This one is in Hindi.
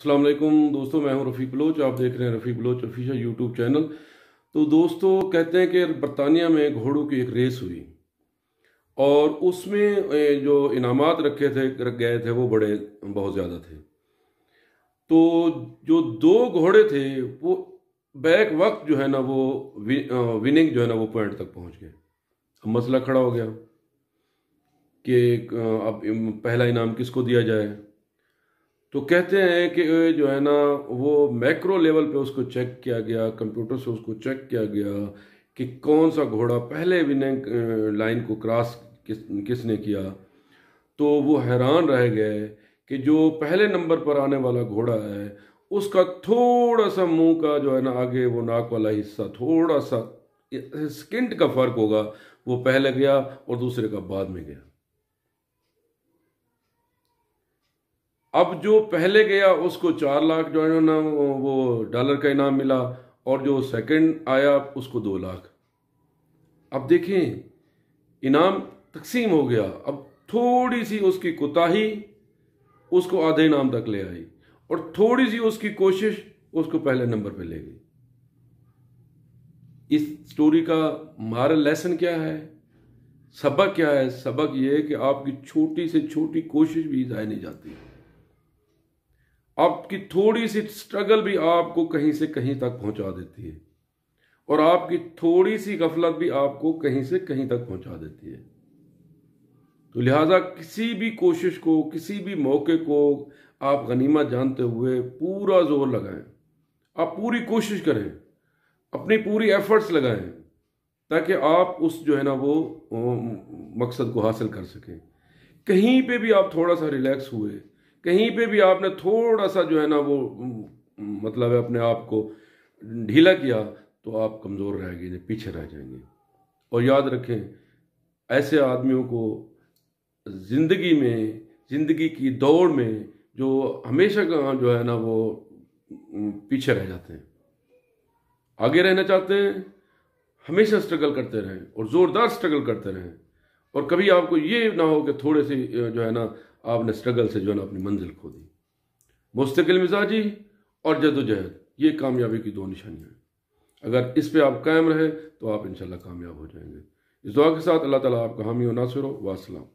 असलम दोस्तों मैं हूं रफ़ीक बलोच आप देख रहे हैं Rafiq Baloch official YouTube channel तो दोस्तों कहते हैं कि बरतानिया में घोड़ों की एक रेस हुई और उसमें जो इनामात रखे थे रख गए थे वो बड़े बहुत ज़्यादा थे तो जो दो घोड़े थे वो बैक वक्त जो है ना वो वि, विनिंग जो है ना वो पॉइंट तक पहुँच गए अब मसला खड़ा हो गया कि अब पहला इनाम किसको दिया जाए तो कहते हैं कि जो है ना वो मैक्रो लेवल पे उसको चेक किया गया कंप्यूटर से उसको चेक किया गया कि कौन सा घोड़ा पहले विनय लाइन को क्रॉस किस किसने किया तो वो हैरान रह गए कि जो पहले नंबर पर आने वाला घोड़ा है उसका थोड़ा सा मुंह का जो है ना आगे वो नाक वाला हिस्सा थोड़ा सा स्किंट का फर्क होगा वो पहले गया और दूसरे का बाद में गया अब जो पहले गया उसको चार लाख जो है ना वो डॉलर का इनाम मिला और जो सेकंड आया उसको दो लाख अब देखें इनाम तकसीम हो गया अब थोड़ी सी उसकी कोताही उसको आधे इनाम तक ले आई और थोड़ी सी उसकी कोशिश उसको पहले नंबर पे ले गई इस स्टोरी का हमारा लेसन क्या है सबक क्या है सबक ये है कि आपकी छोटी से छोटी कोशिश भी जाए नहीं जाती है आपकी थोड़ी सी स्ट्रगल भी आपको कहीं से कहीं तक पहुंचा देती है और आपकी थोड़ी सी गफलत भी आपको कहीं से कहीं तक पहुंचा देती है तो लिहाजा किसी भी कोशिश को किसी भी मौके को आप गनीमत जानते हुए पूरा जोर लगाएं आप पूरी कोशिश करें अपनी पूरी एफर्ट्स लगाएं ताकि आप उस जो है ना वो मकसद को हासिल कर सकें कहीं पे भी आप थोड़ा सा रिलैक्स हुए कहीं पे भी आपने थोड़ा सा जो है ना वो मतलब है अपने आप को ढीला किया तो आप कमज़ोर रह गए पीछे रह जाएंगे और याद रखें ऐसे आदमियों को ज़िंदगी में ज़िंदगी की दौड़ में जो हमेशा का जो है ना वो पीछे रह जाते हैं आगे रहना चाहते हैं हमेशा स्ट्रगल करते रहें और ज़ोरदार स्ट्रगल करते रहें और कभी आपको ये ना हो कि थोड़े से जो है ना आपने स्ट्रगल से जो है ना अपनी मंजिल खो दी मुस्तकिल मिजाजी और जदोजहद ये कामयाबी की दो निशानियाँ हैं अगर इस पर आप कायम रहें तो आप इन कामयाब हो जाएंगे इस दुआ के साथ अल्लाह ताला आपका हामी और नासिर हो वसलम